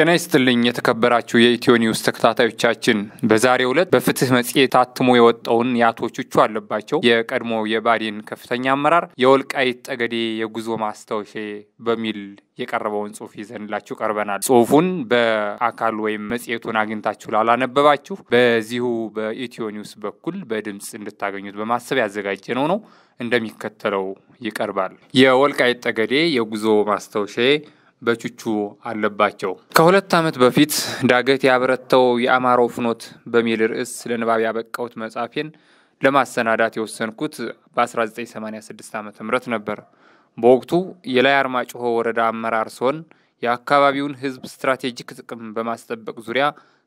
ጤና ይስጥልኝ የተከበራችሁ የኢትዮ ኒውስ ተከታታዮቻችን፣ በዛሬው ዕለት በፍትህ መጽሔት ታትሞ የወጣውን የአቶ ቹቹ አለባቸው የቀድሞ የባዴን ከፍተኛ አመራር የወልቃይት ጠገዴ የጉዞ ማስታወሻ በሚል የቀረበውን ጽሁፍ ይዘንላችሁ ቀርበናል። ጽሁፉን በአካል ወይም መጽሔቱን አግኝታችሁ ላላነበባችሁ በዚሁ በኢትዮ ኒውስ በኩል በድምፅ እንድታገኙት በማሰብ ያዘጋጀ ነው፣ እንደሚከተለው ይቀርባል። የወልቃይት ጠገዴ የጉዞ ማስታወሻ በቹቹ አለባቸው። ከሁለት ዓመት በፊት ዳገት ያበረተው የአማራው ፍኖት በሚል ርዕስ ለንባብ ያበቃሁት መጽሐፌን ለማሰናዳት የወሰንኩት በ1986 ዓ ም ነበር። በወቅቱ የላይ አርማጭሆ ወረዳ አመራር ሲሆን የአካባቢውን ሕዝብ ስትራቴጂክ ጥቅም በማስጠበቅ ዙሪያ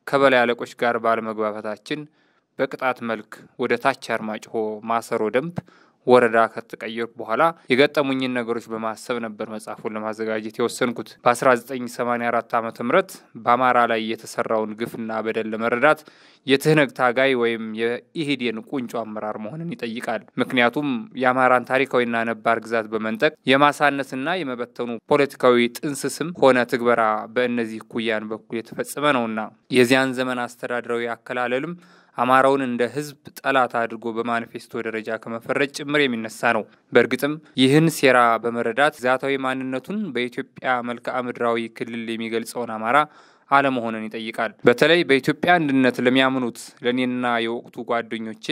ከበላይ አለቆች ጋር ባለመግባባታችን በቅጣት መልክ ወደ ታች አርማጭሆ ማሰሮ ደንብ ወረዳ ከተቀየርኩ በኋላ የገጠሙኝን ነገሮች በማሰብ ነበር መጽሐፉን ለማዘጋጀት የወሰንኩት። በ1984 ዓ ም በአማራ ላይ የተሰራውን ግፍና በደል ለመረዳት የትህነግ ታጋይ ወይም የኢህዴን ቁንጮ አመራር መሆንን ይጠይቃል። ምክንያቱም የአማራን ታሪካዊና ነባር ግዛት በመንጠቅ የማሳነስና የመበተኑ ፖለቲካዊ ጥንስስም ሆነ ትግበራ በእነዚህ ኩያን በኩል የተፈጸመ ነውና የዚያን ዘመን አስተዳደራዊ አከላለልም አማራውን እንደ ህዝብ ጠላት አድርጎ በማኒፌስቶ ደረጃ ከመፈረጅ ጭምር የሚነሳ ነው። በእርግጥም ይህን ሴራ በመረዳት ግዛታዊ ማንነቱን በኢትዮጵያ መልክዓ ምድራዊ ክልል የሚገልጸውን አማራ አለመሆንን ይጠይቃል። በተለይ በኢትዮጵያ አንድነት ለሚያምኑት ለእኔና የወቅቱ ጓደኞቼ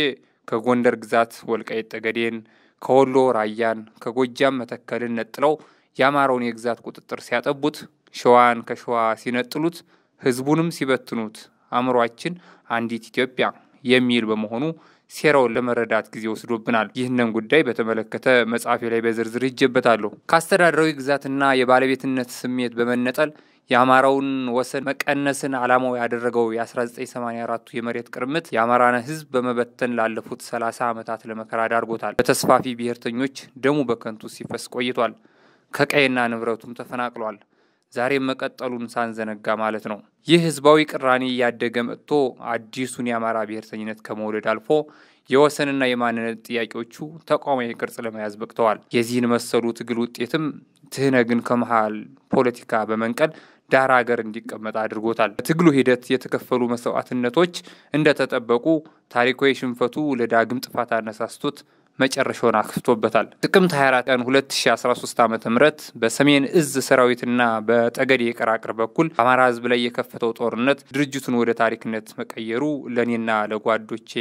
ከጎንደር ግዛት ወልቃይት ጠገዴን፣ ከወሎ ራያን፣ ከጎጃም መተከልን ነጥለው የአማራውን የግዛት ቁጥጥር ሲያጠቡት፣ ሸዋን ከሸዋ ሲነጥሉት፣ ህዝቡንም ሲበትኑት አእምሯችን አንዲት ኢትዮጵያ የሚል በመሆኑ ሴራውን ለመረዳት ጊዜ ወስዶብናል። ይህንን ጉዳይ በተመለከተ መጽሐፌ ላይ በዝርዝር ይጀበታለሁ። ከአስተዳደራዊ ግዛትና የባለቤትነት ስሜት በመነጠል የአማራውን ወሰን መቀነስን ዓላማው ያደረገው የ1984ቱ የመሬት ቅርምት የአማራን ሕዝብ በመበተን ላለፉት 30 ዓመታት ለመከራ ዳርጎታል። በተስፋፊ ብሔርተኞች ደሙ በከንቱ ሲፈስ ቆይቷል። ከቀይና ንብረቱም ተፈናቅሏል። ዛሬም መቀጠሉን ሳንዘነጋ ማለት ነው። ይህ ህዝባዊ ቅራኔ እያደገ መጥቶ አዲሱን የአማራ ብሔርተኝነት ከመውለድ አልፎ የወሰንና የማንነት ጥያቄዎቹ ተቋማዊ ቅርጽ ለመያዝ በቅተዋል። የዚህን መሰሉ ትግል ውጤትም ትህነግን ከመሃል ፖለቲካ በመንቀል ዳር ሀገር እንዲቀመጥ አድርጎታል። በትግሉ ሂደት የተከፈሉ መስዋዕትነቶች እንደተጠበቁ ታሪካዊ ሽንፈቱ ለዳግም ጥፋት አነሳስቶት መጨረሻውን አክፍቶበታል። ጥቅምት 24 ቀን 2013 ዓ ም በሰሜን እዝ ሰራዊትና በጠገዴ የቀራቅር በኩል አማራ ህዝብ ላይ የከፈተው ጦርነት ድርጅቱን ወደ ታሪክነት መቀየሩ ለእኔና ለጓዶቼ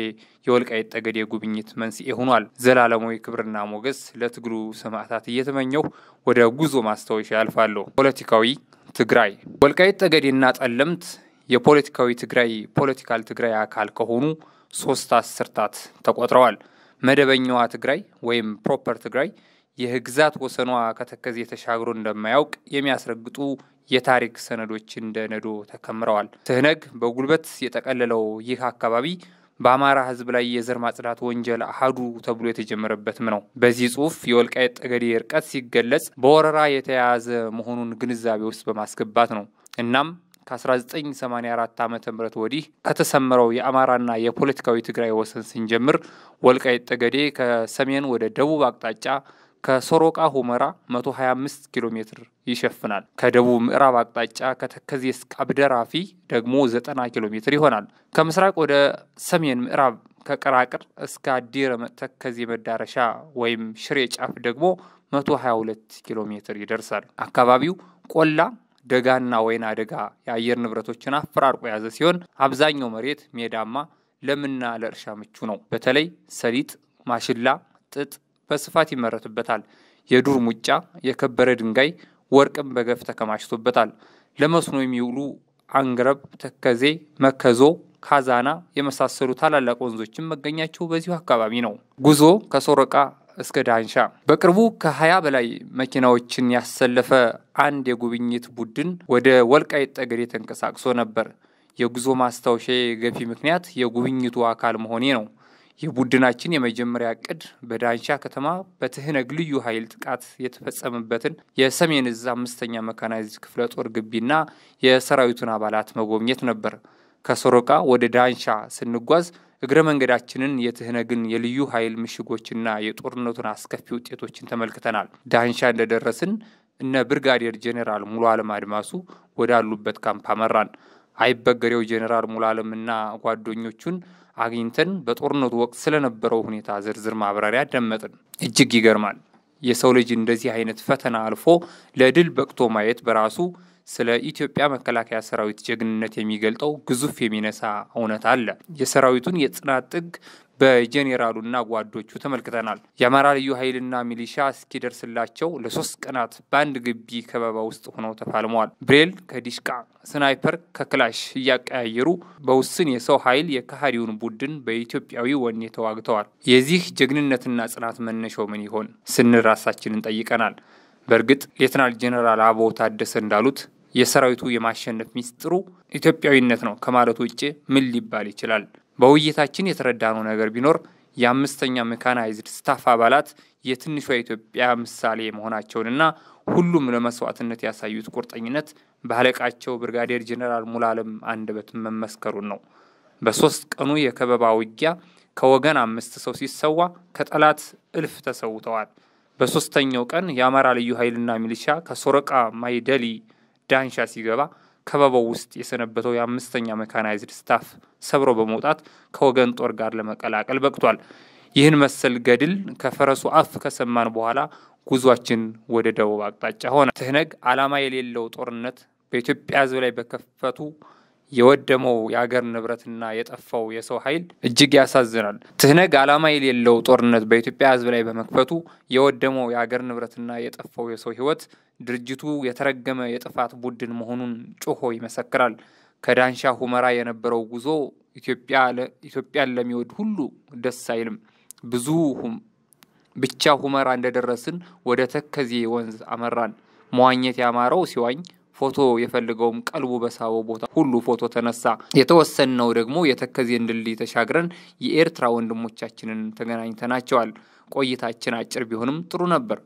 የወልቃይት ጠገዴ ጉብኝት መንስኤ ሆኗል። ዘላለማዊ ክብርና ሞገስ ለትግሉ ሰማዕታት እየተመኘሁ ወደ ጉዞ ማስታወሻ ያልፋለሁ። ፖለቲካዊ ትግራይ ወልቃይት ጠገዴና ጠለምት የፖለቲካዊ ትግራይ ፖለቲካል ትግራይ አካል ከሆኑ ሶስት አስርታት ተቆጥረዋል። መደበኛዋ ትግራይ ወይም ፕሮፐር ትግራይ የግዛት ወሰኗ ከተከዜ ተሻግሮ እንደማያውቅ የሚያስረግጡ የታሪክ ሰነዶች እንደ ነዶ ተከምረዋል። ትህነግ በጉልበት የጠቀለለው ይህ አካባቢ በአማራ ሕዝብ ላይ የዘር ማጽዳት ወንጀል አሃዱ ተብሎ የተጀመረበትም ነው። በዚህ ጽሁፍ የወልቃይት ጠገዴ እርቀት ሲገለጽ በወረራ የተያያዘ መሆኑን ግንዛቤ ውስጥ በማስገባት ነው። እናም ከ1984 ዓ ም ወዲህ ከተሰመረው የአማራና የፖለቲካዊ ትግራይ ወሰን ስንጀምር ወልቃይት ጠገዴ ከሰሜን ወደ ደቡብ አቅጣጫ ከሶሮቃ ሁመራ 125 ኪሎ ሜትር ይሸፍናል። ከደቡብ ምዕራብ አቅጣጫ ከተከዜ እስከ አብደራፊ ደግሞ 90 ኪሎ ሜትር ይሆናል። ከምስራቅ ወደ ሰሜን ምዕራብ ከቀራቅር እስከ አዲረ ተከዜ መዳረሻ ወይም ሽሬ ጫፍ ደግሞ 122 ኪሎ ሜትር ይደርሳል። አካባቢው ቆላ ደጋና ወይና ደጋ የአየር ንብረቶችን አፈራርቆ የያዘ ሲሆን አብዛኛው መሬት ሜዳማ፣ ለምና ለእርሻ ምቹ ነው። በተለይ ሰሊጥ፣ ማሽላ፣ ጥጥ በስፋት ይመረትበታል። የዱር ሙጫ፣ የከበረ ድንጋይ፣ ወርቅም በገፍ ተከማችቶበታል። ለመስኖ የሚውሉ አንግረብ፣ ተከዜ፣ መከዞ፣ ካዛና የመሳሰሉ ታላላቅ ወንዞችን መገኛቸው በዚሁ አካባቢ ነው። ጉዞ ከሶረቃ እስከ ዳንሻ በቅርቡ ከ20 በላይ መኪናዎችን ያሰለፈ አንድ የጉብኝት ቡድን ወደ ወልቃይት ጠገዴ ተንቀሳቅሶ ነበር። የጉዞ ማስታወሻ የገፊ ምክንያት የጉብኝቱ አካል መሆኔ ነው። የቡድናችን የመጀመሪያ እቅድ በዳንሻ ከተማ በትህነግ ልዩ ኃይል ጥቃት የተፈጸመበትን የሰሜን እዝ አምስተኛ መካናይዝ ክፍለ ጦር ግቢና የሰራዊቱን አባላት መጎብኘት ነበር። ከሶሮቃ ወደ ዳንሻ ስንጓዝ እግረ መንገዳችንን የትህነ ግን የልዩ ኃይል ምሽጎችና የጦርነቱን አስከፊ ውጤቶችን ተመልክተናል። ዳንሻ እንደደረስን እነ ብርጋዴር ጄኔራል ሙሉ አለም አድማሱ ወዳሉበት ካምፕ አመራን። አይበገሬው ጄኔራል ሙሉ አለምና ጓደኞቹን አግኝተን በጦርነቱ ወቅት ስለነበረው ሁኔታ ዝርዝር ማብራሪያ ደመጥን እጅግ ይገርማል። የሰው ልጅ እንደዚህ አይነት ፈተና አልፎ ለድል በቅቶ ማየት በራሱ ስለ ኢትዮጵያ መከላከያ ሰራዊት ጀግንነት የሚገልጠው ግዙፍ የሚነሳ እውነት አለ። የሰራዊቱን የጽናት ጥግ በጄኔራሉና ጓዶቹ ተመልክተናል። የአማራ ልዩ ኃይልና ሚሊሻ እስኪደርስላቸው ለሶስት ቀናት በአንድ ግቢ ከበባ ውስጥ ሆነው ተፋልመዋል። ብሬል ከዲሽቃ ስናይፐር ከክላሽ እያቀያየሩ በውስን የሰው ኃይል የካሃዲውን ቡድን በኢትዮጵያዊ ወኔ ተዋግተዋል። የዚህ ጀግንነትና ጽናት መነሻው ምን ይሆን ስንል ራሳችንን ጠይቀናል። በእርግጥ ሌትናል ጄኔራል አበባው ታደሰ እንዳሉት የሰራዊቱ የማሸነፍ ሚስጥሩ ኢትዮጵያዊነት ነው ከማለት ውጭ ምን ሊባል ይችላል? በውይይታችን የተረዳነው ነገር ቢኖር የአምስተኛ ሜካናይዝድ ስታፍ አባላት የትንሿ ኢትዮጵያ ምሳሌ መሆናቸውንና ሁሉም ለመስዋዕትነት ያሳዩት ቁርጠኝነት በአለቃቸው ብርጋዴር ጀኔራል ሙላለም አንደበት መመስከሩን ነው። በሶስት ቀኑ የከበባ ውጊያ ከወገን አምስት ሰው ሲሰዋ ከጠላት እልፍ ተሰውተዋል። በሶስተኛው ቀን የአማራ ልዩ ኃይልና ሚሊሻ ከሶረቃ ማይደሊ ዳንሻ ሲገባ ከበባው ውስጥ የሰነበተው የአምስተኛ መካናይዝድ ስታፍ ሰብሮ በመውጣት ከወገን ጦር ጋር ለመቀላቀል በቅቷል። ይህን መሰል ገድል ከፈረሱ አፍ ከሰማን በኋላ ጉዟችን ወደ ደቡብ አቅጣጫ ሆነ። ትህነግ ዓላማ የሌለው ጦርነት በኢትዮጵያ ሕዝብ ላይ በከፈቱ የወደመው የአገር ንብረትና የጠፋው የሰው ኃይል እጅግ ያሳዝናል። ትህነግ ዓላማ የሌለው ጦርነት በኢትዮጵያ ሕዝብ ላይ በመክፈቱ የወደመው የአገር ንብረትና የጠፋው የሰው ሕይወት ድርጅቱ የተረገመ የጥፋት ቡድን መሆኑን ጮሆ ይመሰክራል። ከዳንሻ ሁመራ የነበረው ጉዞ ኢትዮጵያን ለሚወድ ሁሉ ደስ አይልም። ብዙ ብቻ ሁመራ እንደደረስን ወደ ተከዜ ወንዝ አመራን። መዋኘት ያማረው ሲዋኝ ፎቶ የፈልገውም ቀልቡ በሳቦ ቦታ ሁሉ ፎቶ ተነሳ። የተወሰንነው ደግሞ የተከዜን ድልድይ ተሻግረን የኤርትራ ወንድሞቻችንን ተገናኝተናቸዋል። ቆይታችን አጭር ቢሆንም ጥሩ ነበር።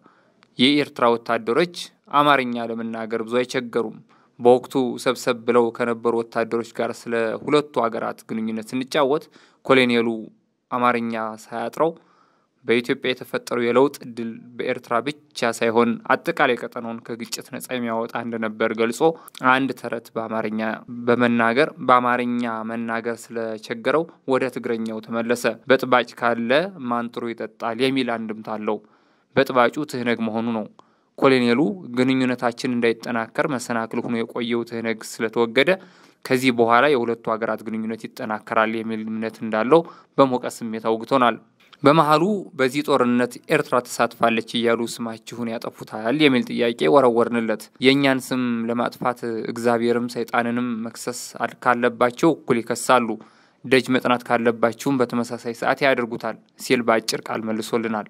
የኤርትራ ወታደሮች አማርኛ ለመናገር ብዙ አይቸገሩም። በወቅቱ ሰብሰብ ብለው ከነበሩ ወታደሮች ጋር ስለ ሁለቱ ሀገራት ግንኙነት ስንጫወት ኮሎኔሉ አማርኛ ሳያጥረው በኢትዮጵያ የተፈጠረው የለውጥ እድል በኤርትራ ብቻ ሳይሆን አጠቃላይ ቀጠናውን ከግጭት ነጻ የሚያወጣ እንደነበር ገልጾ አንድ ተረት በአማርኛ በመናገር በአማርኛ መናገር ስለቸገረው ወደ ትግረኛው ተመለሰ። በጥባጭ ካለ ማንጥሩ ይጠጣል የሚል አንድምታ አለው። በጥባጩ ትህነግ መሆኑ ነው። ኮሎኔሉ ግንኙነታችን እንዳይጠናከር መሰናክል ሆኖ የቆየው ትህነግ ስለተወገደ ከዚህ በኋላ የሁለቱ ሀገራት ግንኙነት ይጠናከራል የሚል እምነት እንዳለው በሞቀ ስሜት አውግቶናል። በመሀሉ በዚህ ጦርነት ኤርትራ ተሳትፋለች እያሉ ስማችሁን ያጠፉታል የሚል ጥያቄ ወረወርንለት። የእኛን ስም ለማጥፋት እግዚአብሔርም ሰይጣንንም መክሰስ ካለባቸው እኩል ይከሳሉ፣ ደጅ መጥናት ካለባችሁም በተመሳሳይ ሰዓት ያደርጉታል ሲል በአጭር ቃል መልሶልናል።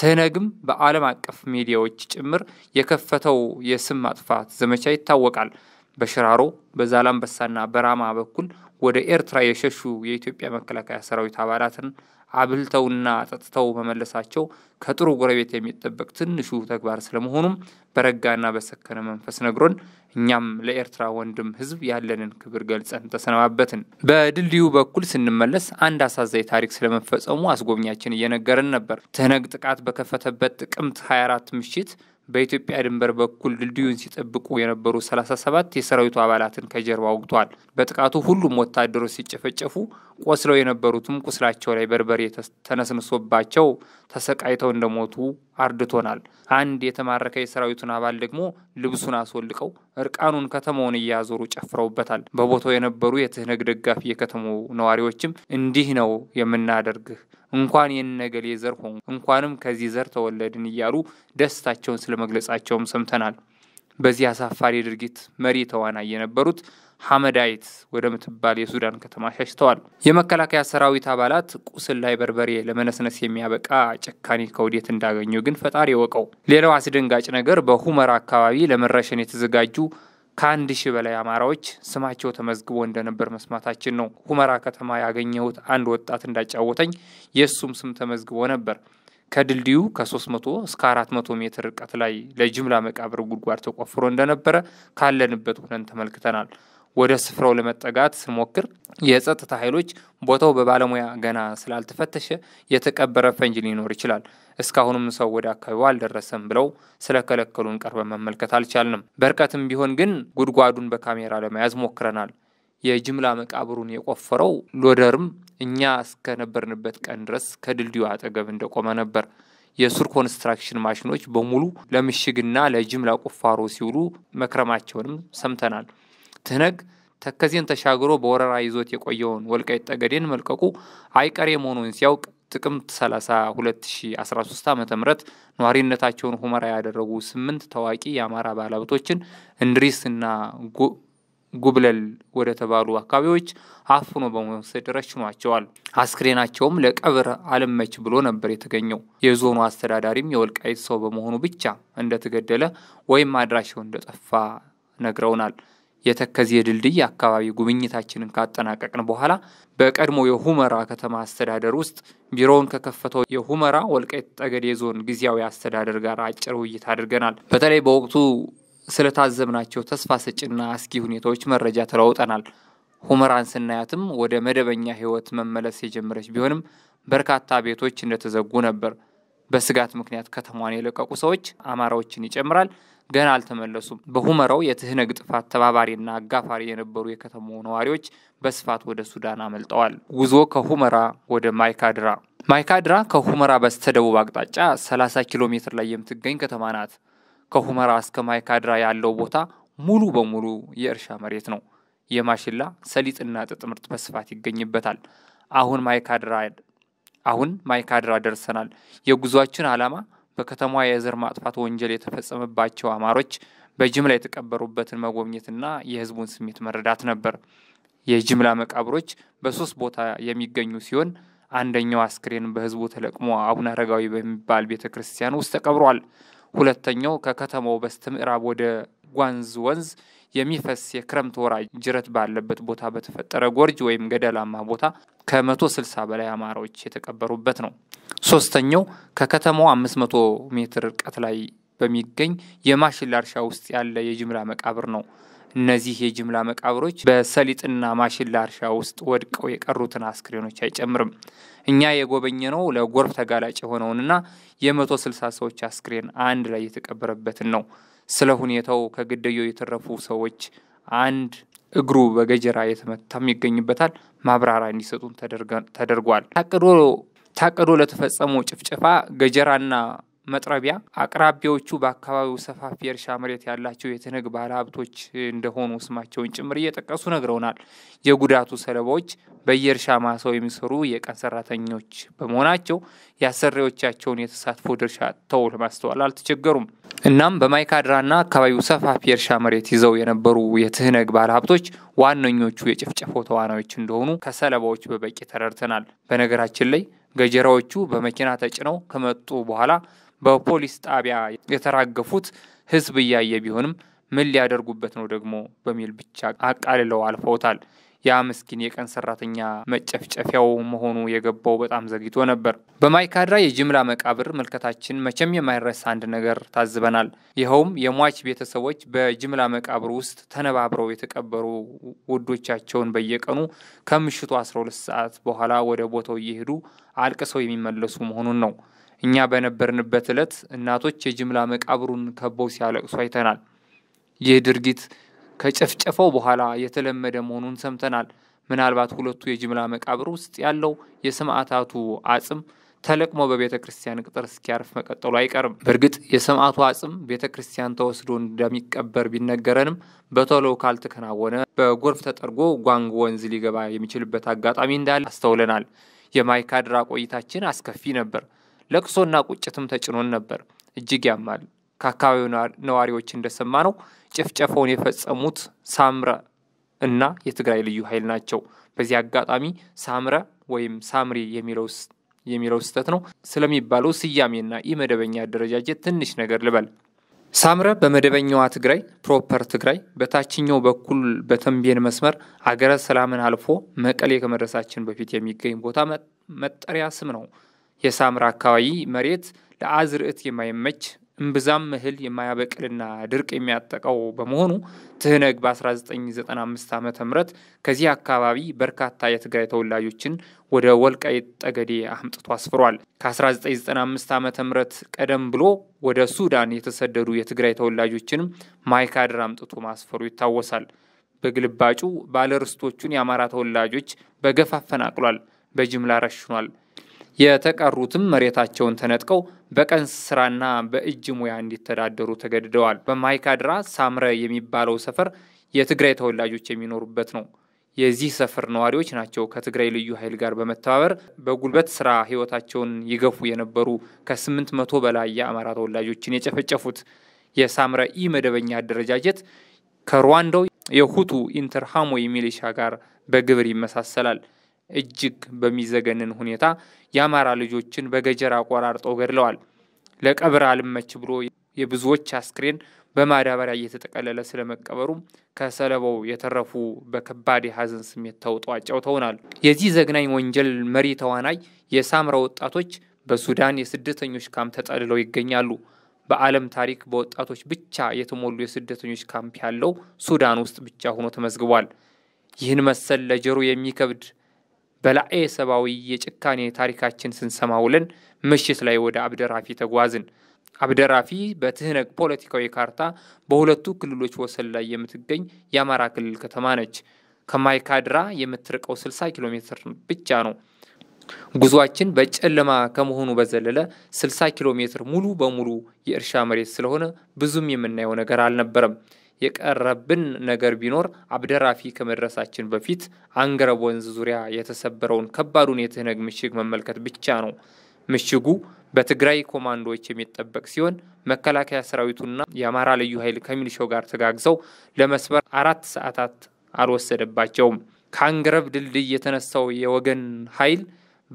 ትህነግም በዓለም አቀፍ ሚዲያዎች ጭምር የከፈተው የስም ማጥፋት ዘመቻ ይታወቃል። በሽራሮ በዛላምበሳና በራማ በኩል ወደ ኤርትራ የሸሹ የኢትዮጵያ መከላከያ ሰራዊት አባላትን አብልተውና ጠጥተው መመለሳቸው ከጥሩ ጎረቤት የሚጠበቅ ትንሹ ተግባር ስለመሆኑም በረጋና በሰከነ መንፈስ ነግሮን እኛም ለኤርትራ ወንድም ሕዝብ ያለንን ክብር ገልጸን ተሰነባበትን። በድልድዩ በኩል ስንመለስ አንድ አሳዛኝ ታሪክ ስለመፈጸሙ አስጎብኛችን እየነገረን ነበር። ትህነግ ጥቃት በከፈተበት ጥቅምት 24 ምሽት በኢትዮጵያ ድንበር በኩል ድልድዩን ሲጠብቁ የነበሩ 37 የሰራዊቱ አባላትን ከጀርባ አውግቷል። በጥቃቱ ሁሉም ወታደሮች ሲጨፈጨፉ፣ ቆስለው የነበሩትም ቁስላቸው ላይ በርበሬ ተነስንሶባቸው ተሰቃይተው እንደሞቱ አርድቶናል። አንድ የተማረከ የሰራዊቱን አባል ደግሞ ልብሱን አስወልቀው እርቃኑን ከተማውን እያዞሩ ጨፍረውበታል። በቦታው የነበሩ የትህነግ ደጋፊ የከተማው ነዋሪዎችም እንዲህ ነው የምናደርግህ እንኳን የነገሌ ዘር ሆኑ እንኳንም ከዚህ ዘር ተወለድን እያሉ ደስታቸውን ስለ መግለጻቸውም ሰምተናል። በዚህ አሳፋሪ ድርጊት መሪ ተዋናይ የነበሩት ሐመዳይት ወደምትባል የሱዳን ከተማ ሸሽተዋል። የመከላከያ ሰራዊት አባላት ቁስል ላይ በርበሬ ለመነስነስ የሚያበቃ ጭካኔ ከውዴት እንዳገኙ ግን ፈጣሪ ወቀው። ሌላው አስደንጋጭ ነገር በሁመራ አካባቢ ለመረሸን የተዘጋጁ ከአንድ ሺህ በላይ አማራዎች ስማቸው ተመዝግቦ እንደነበር መስማታችን ነው። ሁመራ ከተማ ያገኘሁት አንድ ወጣት እንዳጫወተኝ የእሱም ስም ተመዝግቦ ነበር። ከድልድዩ ከ300 እስከ 400 ሜትር ርቀት ላይ ለጅምላ መቃብር ጉድጓድ ተቆፍሮ እንደነበረ ካለንበት ሁነን ተመልክተናል። ወደ ስፍራው ለመጠጋት ስሞክር የጸጥታ ኃይሎች ቦታው በባለሙያ ገና ስላልተፈተሸ የተቀበረ ፈንጅ ሊኖር ይችላል፣ እስካሁንም ሰው ወደ አካባቢው አልደረሰም ብለው ስለከለከሉን ቀርበ መመልከት አልቻልንም። በርቀትም ቢሆን ግን ጉድጓዱን በካሜራ ለመያዝ ሞክረናል። የጅምላ መቃብሩን የቆፈረው ሎደርም እኛ እስከነበርንበት ቀን ድረስ ከድልድዩ አጠገብ እንደቆመ ነበር። የሱር ኮንስትራክሽን ማሽኖች በሙሉ ለምሽግና ለጅምላ ቁፋሮ ሲውሉ መክረማቸውንም ሰምተናል። ትህነግ ተከዜን ተሻግሮ በወረራ ይዞት የቆየውን ወልቃይት ጠገዴን መልቀቁ አይቀሬ መሆኑን ሲያውቅ ጥቅምት 30 2013 ዓ ም ነዋሪነታቸውን ሁመራ ያደረጉ ስምንት ታዋቂ የአማራ ባለሀብቶችን እና ጉብለል ወደ ተባሉ አካባቢዎች አፍኖ በመውሰድ ረሽኗቸዋል። አስክሬናቸውም ለቀብር አልመች ብሎ ነበር የተገኘው። የዞኑ አስተዳዳሪም የወልቃይት ሰው በመሆኑ ብቻ እንደተገደለ ወይም አድራሻው እንደጠፋ ነግረውናል። የተከዜ ድልድይ አካባቢ ጉብኝታችንን ካጠናቀቅን በኋላ በቀድሞ የሁመራ ከተማ አስተዳደር ውስጥ ቢሮውን ከከፈተው የሁመራ ወልቃይት ጠገዴ ዞን ጊዜያዊ አስተዳደር ጋር አጭር ውይይት አድርገናል። በተለይ በወቅቱ ስለታዘብናቸው ተስፋ ሰጭና አስጊ ሁኔታዎች መረጃ ተለውጠናል። ሁመራን ስናያትም ወደ መደበኛ ህይወት መመለስ የጀመረች ቢሆንም በርካታ ቤቶች እንደተዘጉ ነበር። በስጋት ምክንያት ከተማዋን የለቀቁ ሰዎች አማራዎችን ይጨምራል። ገና አልተመለሱም። በሁመራው የትህነግ ጥፋት ተባባሪና አጋፋሪ የነበሩ የከተማው ነዋሪዎች በስፋት ወደ ሱዳን አመልጠዋል። ጉዞ ከሁመራ ወደ ማይካድራ። ማይካድራ ከሁመራ በስተደቡብ አቅጣጫ 30 ኪሎ ሜትር ላይ የምትገኝ ከተማ ናት። ከሁመራ እስከ ማይካድራ ያለው ቦታ ሙሉ በሙሉ የእርሻ መሬት ነው። የማሽላ ሰሊጥና ጥጥ ምርት በስፋት ይገኝበታል። አሁን ማይካድራ አሁን ማይካድራ ደርሰናል። የጉዟችን ዓላማ በከተማዋ የዘር ማጥፋት ወንጀል የተፈጸመባቸው አማሮች በጅምላ የተቀበሩበትን መጎብኘትና የህዝቡን ስሜት መረዳት ነበር። የጅምላ መቃብሮች በሶስት ቦታ የሚገኙ ሲሆን አንደኛው አስክሬን በህዝቡ ተለቅሞ አቡነ አረጋዊ በሚባል ቤተ ክርስቲያን ውስጥ ተቀብሯል። ሁለተኛው ከከተማው በስተ ምዕራብ ወደ ጓንዝ ወንዝ የሚፈስ የክረምት ወራጅ ጅረት ባለበት ቦታ በተፈጠረ ጎርጅ ወይም ገደላማ ቦታ ከ160 በላይ አማራዎች የተቀበሩበት ነው። ሶስተኛው ከከተማው 500 ሜትር ርቀት ላይ በሚገኝ የማሽላ እርሻ ውስጥ ያለ የጅምላ መቃብር ነው። እነዚህ የጅምላ መቃብሮች በሰሊጥና ማሽላ እርሻ ውስጥ ወድቀው የቀሩትን አስክሬኖች አይጨምርም። እኛ የጎበኘ ነው ለጎርፍ ተጋላጭ የሆነውንና የመቶ 160 ሰዎች አስክሬን አንድ ላይ የተቀበረበትን ነው። ስለ ሁኔታው ከግደያው የተረፉ ሰዎች አንድ እግሩ በገጀራ የተመታም ይገኝበታል። ማብራሪያ እንዲሰጡን ተደርጓል። ታቅዶ ለተፈጸመው ጭፍጨፋ ገጀራና መጥረቢያ አቅራቢያዎቹ በአካባቢው ሰፋፊ የእርሻ መሬት ያላቸው የትንግ ባለ ሀብቶች እንደሆኑ ስማቸውን ጭምር እየጠቀሱ ነግረውናል። የጉዳቱ ሰለባዎች በየእርሻ ማሳው የሚሰሩ የቀን ሰራተኞች በመሆናቸው የአሰሪዎቻቸውን የተሳትፎ ድርሻ ተው ለማስተዋል አልተቸገሩም። እናም በማይካድራና አካባቢው ሰፋፊ የእርሻ መሬት ይዘው የነበሩ የትህነግ ባለሀብቶች ዋነኞቹ የጭፍጨፎ ተዋናዮች እንደሆኑ ከሰለባዎች በበቂ ተረድተናል። በነገራችን ላይ ገጀራዎቹ በመኪና ተጭነው ከመጡ በኋላ በፖሊስ ጣቢያ የተራገፉት ህዝብ እያየ ቢሆንም ምን ሊያደርጉበት ነው ደግሞ በሚል ብቻ አቃልለው አልፈውታል። ያ ምስኪን የቀን ሰራተኛ መጨፍጨፊያው መሆኑ የገባው በጣም ዘግይቶ ነበር። በማይካድራ የጅምላ መቃብር ምልከታችን መቼም የማይረሳ አንድ ነገር ታዝበናል። ይኸውም የሟች ቤተሰቦች በጅምላ መቃብር ውስጥ ተነባብረው የተቀበሩ ውዶቻቸውን በየቀኑ ከምሽቱ 12 ሰዓት በኋላ ወደ ቦታው እየሄዱ አልቅሰው የሚመለሱ መሆኑን ነው። እኛ በነበርንበት ዕለት እናቶች የጅምላ መቃብሩን ከበው ሲያለቅሱ አይተናል። ይህ ድርጊት ከጨፍጨፈው በኋላ የተለመደ መሆኑን ሰምተናል። ምናልባት ሁለቱ የጅምላ መቃብር ውስጥ ያለው የሰማዕታቱ አጽም ተለቅሞ በቤተ ክርስቲያን ቅጥር እስኪያርፍ መቀጠሉ አይቀርም። በእርግጥ የሰማዕቱ አጽም ቤተ ክርስቲያን ተወስዶ እንደሚቀበር ቢነገረንም በቶሎ ካልተከናወነ በጎርፍ ተጠርጎ ጓንግ ወንዝ ሊገባ የሚችልበት አጋጣሚ እንዳለ አስተውለናል። የማይካድራ ቆይታችን አስከፊ ነበር። ለቅሶና ቁጭትም ተጭኖን ነበር። እጅግ ያማል። ከአካባቢው ነዋሪዎች እንደሰማ ነው ጭፍጨፋውን የፈጸሙት ሳምረ እና የትግራይ ልዩ ኃይል ናቸው። በዚህ አጋጣሚ ሳምረ ወይም ሳምሪ የሚለው ስህተት ነው ስለሚባለው ስያሜና ኢመደበኛ አደረጃጀት ትንሽ ነገር ልበል። ሳምረ በመደበኛዋ ትግራይ ፕሮፐር ትግራይ በታችኛው በኩል በተንቤን መስመር አገረ ሰላምን አልፎ መቀሌ ከመድረሳችን በፊት የሚገኝ ቦታ መጠሪያ ስም ነው። የሳምረ አካባቢ መሬት ለአዝርዕት የማይመች እምብዛም እህል የማያበቅልና ድርቅ የሚያጠቀው በመሆኑ ትህነግ በ1995 ዓ ም ከዚህ አካባቢ በርካታ የትግራይ ተወላጆችን ወደ ወልቃይት ጠገዴ አምጥቶ አስፍሯል። ከ1995 ዓ ም ቀደም ብሎ ወደ ሱዳን የተሰደዱ የትግራይ ተወላጆችንም ማይካድር አምጥቶ ማስፈሩ ይታወሳል። በግልባጩ ባለርስቶቹን የአማራ ተወላጆች በገፍ አፈናቅሏል፣ በጅምላ ረሽኗል። የተቀሩትም መሬታቸውን ተነጥቀው በቀን ስራና በእጅ ሙያ እንዲተዳደሩ ተገድደዋል። በማይካድራ ሳምረ የሚባለው ሰፈር የትግራይ ተወላጆች የሚኖሩበት ነው። የዚህ ሰፈር ነዋሪዎች ናቸው ከትግራይ ልዩ ኃይል ጋር በመተባበር በጉልበት ስራ ህይወታቸውን ይገፉ የነበሩ ከስምንት መቶ በላይ የአማራ ተወላጆችን የጨፈጨፉት። የሳምረ ኢ መደበኛ አደረጃጀት ከሩዋንዳው የሁቱ ኢንተርሃሞ የሚሊሻ ጋር በግብር ይመሳሰላል። እጅግ በሚዘገንን ሁኔታ የአማራ ልጆችን በገጀራ አቆራርጠው ገድለዋል። ለቀብር አልመች ብሎ የብዙዎች አስክሬን በማዳበሪያ እየተጠቀለለ ስለመቀበሩ ከሰለባው የተረፉ በከባድ ሀዘን ስሜት ተውጦ አጫውተውናል። የዚህ ዘግናኝ ወንጀል መሪ ተዋናይ የሳምራ ወጣቶች በሱዳን የስደተኞች ካምፕ ተጠልለው ይገኛሉ። በዓለም ታሪክ በወጣቶች ብቻ የተሞሉ የስደተኞች ካምፕ ያለው ሱዳን ውስጥ ብቻ ሆኖ ተመዝግቧል። ይህን መሰል ለጆሮ የሚከብድ በላኤ ሰብአዊ የጭካኔ ታሪካችን ስንሰማ ውለን ምሽት ላይ ወደ አብደራፊ ተጓዝን። አብደራፊ በትህነግ ፖለቲካዊ ካርታ በሁለቱ ክልሎች ወሰን ላይ የምትገኝ የአማራ ክልል ከተማ ነች። ከማይካድራ የምትርቀው 60 ኪሎ ሜትር ብቻ ነው። ጉዟችን በጨለማ ከመሆኑ በዘለለ 60 ኪሎ ሜትር ሙሉ በሙሉ የእርሻ መሬት ስለሆነ ብዙም የምናየው ነገር አልነበረም። የቀረብን ነገር ቢኖር አብደራፊ ከመድረሳችን በፊት አንገረብ ወንዝ ዙሪያ የተሰበረውን ከባዱን የትህነግ ምሽግ መመልከት ብቻ ነው። ምሽጉ በትግራይ ኮማንዶዎች የሚጠበቅ ሲሆን መከላከያ ሰራዊቱና የአማራ ልዩ ኃይል ከሚሊሻው ጋር ተጋግዘው ለመስበር አራት ሰዓታት አልወሰደባቸውም። ከአንገረብ ድልድይ የተነሳው የወገን ኃይል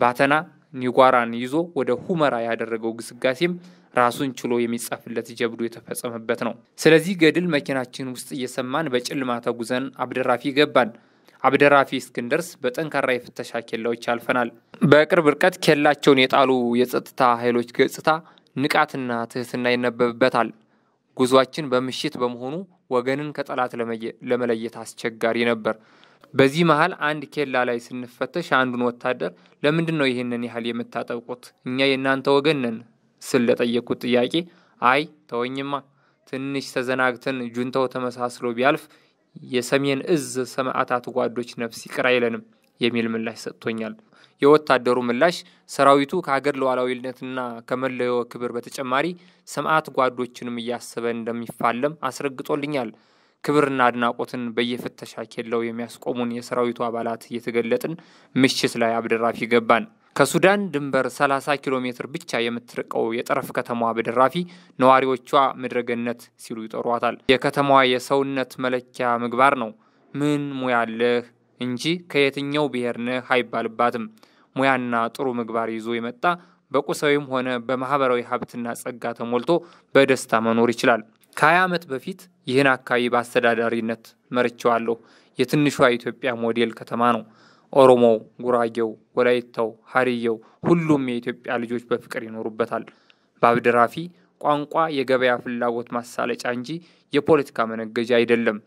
ባተና ኒጓራን ይዞ ወደ ሁመራ ያደረገው ግስጋሴም ራሱን ችሎ የሚጻፍለት ጀብዱ የተፈጸመበት ነው። ስለዚህ ገድል መኪናችን ውስጥ እየሰማን በጨለማ ተጉዘን አብደራፊ ገባን። አብደራፊ እስክንደርስ በጠንካራ የፍተሻ ኬላዎች አልፈናል። በቅርብ ርቀት ኬላቸውን የጣሉ የጸጥታ ኃይሎች ገጽታ ንቃትና ትህትና ይነበብበታል። ጉዟችን በምሽት በመሆኑ ወገንን ከጠላት ለመለየት አስቸጋሪ ነበር። በዚህ መሀል አንድ ኬላ ላይ ስንፈተሽ አንዱን ወታደር ለምንድን ነው ይህንን ያህል የምታጠብቁት? እኛ የእናንተ ወገን ነን ስል ለጠየቅኩት ጥያቄ አይ ተወኝማ ትንሽ ተዘናግተን ጁንታው ተመሳስሎ ቢያልፍ የሰሜን እዝ ሰማዕታት ጓዶች ነፍስ ይቅር አይለንም የሚል ምላሽ ሰጥቶኛል። የወታደሩ ምላሽ ሰራዊቱ ከሀገር ሉዓላዊነትና ከመለዮ ክብር በተጨማሪ ሰማዕት ጓዶችንም እያሰበ እንደሚፋለም አስረግጦልኛል። ክብርና አድናቆትን በየፍተሻ ኬላው የሚያስቆሙን የሰራዊቱ አባላት እየተገለጥን ምሽት ላይ አብደራፊ ገባን። ከሱዳን ድንበር 30 ኪሎ ሜትር ብቻ የምትርቀው የጠረፍ ከተማዋ በደራፊ ነዋሪዎቿ ምድረገነት ሲሉ ይጠሯታል። የከተማዋ የሰውነት መለኪያ ምግባር ነው። ምን ሙያ አለህ እንጂ ከየትኛው ብሔር ነህ አይባልባትም። ሙያና ጥሩ ምግባር ይዞ የመጣ በቁሳዊም ሆነ በማህበራዊ ሀብትና ጸጋ ተሞልቶ በደስታ መኖር ይችላል። ከሀያ ዓመት በፊት ይህን አካባቢ በአስተዳዳሪነት መርቼዋለሁ። የትንሿ ኢትዮጵያ ሞዴል ከተማ ነው። ኦሮሞው፣ ጉራጌው፣ ወላይታው፣ ሀርየው ሁሉም የኢትዮጵያ ልጆች በፍቅር ይኖሩበታል። በአብድራፊ ቋንቋ የገበያ ፍላጎት ማሳለጫ እንጂ የፖለቲካ መነገጃ አይደለም።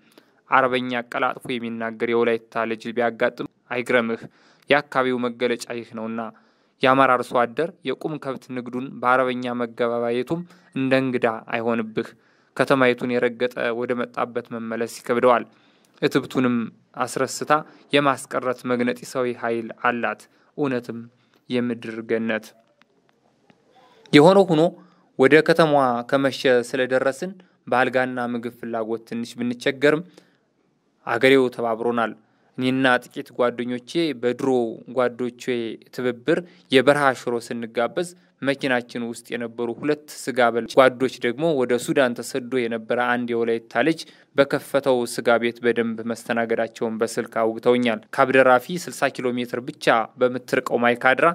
አረበኛ አቀላጥፎ የሚናገር የወላይታ ልጅ ቢያጋጥም አይግረምህ፣ የአካባቢው መገለጫ ይህ ነውና። የአማራ አርሶ አደር የቁም ከብት ንግዱን በአረበኛ መገባባየቱም እንደ እንግዳ አይሆንብህ። ከተማይቱን የረገጠ ወደ መጣበት መመለስ ይከብደዋል። እትብቱንም አስረስታ የማስቀረት መግነጢሳዊ ኃይል አላት። እውነትም የምድር ገነት። የሆነ ሆኖ ወደ ከተማዋ ከመሸ ስለደረስን በአልጋና ምግብ ፍላጎት ትንሽ ብንቸገርም አገሬው ተባብሮናል። እኔና ጥቂት ጓደኞቼ በድሮ ጓዶቼ ትብብር የበረሃ ሽሮ ስንጋበዝ መኪናችን ውስጥ የነበሩ ሁለት ስጋ በል ጓዶች ደግሞ ወደ ሱዳን ተሰዶ የነበረ አንድ የወላይታ ልጅ በከፈተው ስጋ ቤት በደንብ መስተናገዳቸውን በስልክ አውግተውኛል። ከአብደራፊ 60 ኪሎ ሜትር ብቻ በምትርቀው ማይካድራ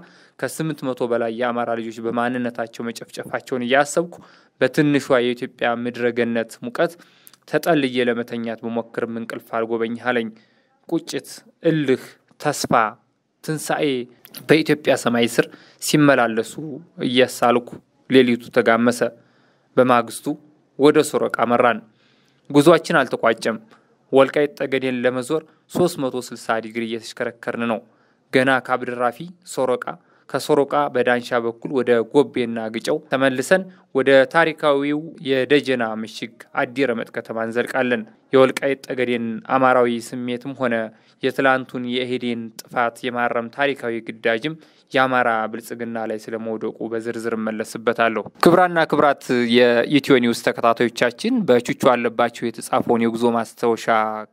ከ800 በላይ የአማራ ልጆች በማንነታቸው መጨፍጨፋቸውን እያሰብኩ በትንሿ የኢትዮጵያ ምድረገነት ሙቀት ተጠልዬ ለመተኛት በሞክርም እንቅልፍ አልጎበኝ አለኝ። ቁጭት፣ እልህ፣ ተስፋ ትንሣኤ በኢትዮጵያ ሰማይ ስር ሲመላለሱ እያሳልኩ ሌሊቱ ተጋመሰ። በማግስቱ ወደ ሶረቃ መራን። ጉዟችን አልተቋጨም። ወልቃይት ጠገዴን ለመዞር 360 ዲግሪ እየተሽከረከርን ነው። ገና ካብድራፊ ሶረቃ ከሶሮቃ በዳንሻ በኩል ወደ ጎቤና ግጨው ተመልሰን ወደ ታሪካዊው የደጀና ምሽግ አዲረመጥ ከተማ እንዘልቃለን። የወልቃይት ጠገዴን አማራዊ ስሜትም ሆነ የትላንቱን የኢህዴን ጥፋት የማረም ታሪካዊ ግዳጅም የአማራ ብልጽግና ላይ ስለመውደቁ በዝርዝር እመለስበታለሁ። ክብራና ክብራት የኢትዮ ኒውስ ተከታታዮቻችን በቹቹ አለባቸው የተጻፈውን የጉዞ ማስታወሻ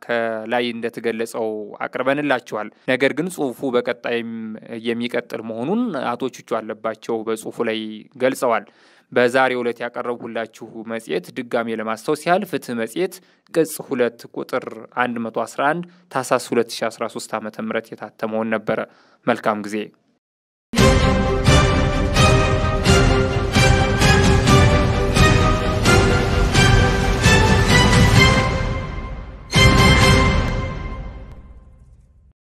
ከላይ እንደተገለጸው አቅርበንላችኋል። ነገር ግን ጽሁፉ በቀጣይም የሚቀጥል መሆኑን አቶ ቹቹ አለባቸው በጽሁፉ ላይ ገልጸዋል። በዛሬ ዕለት ያቀረብሁላችሁ መጽሔት ድጋሜ ለማስታወስ ያህል ፍትህ መጽሔት ቅጽ ሁለት ቁጥር 111 ታህሳስ 2013 ዓ ም የታተመውን ነበረ። መልካም ጊዜ Thank you.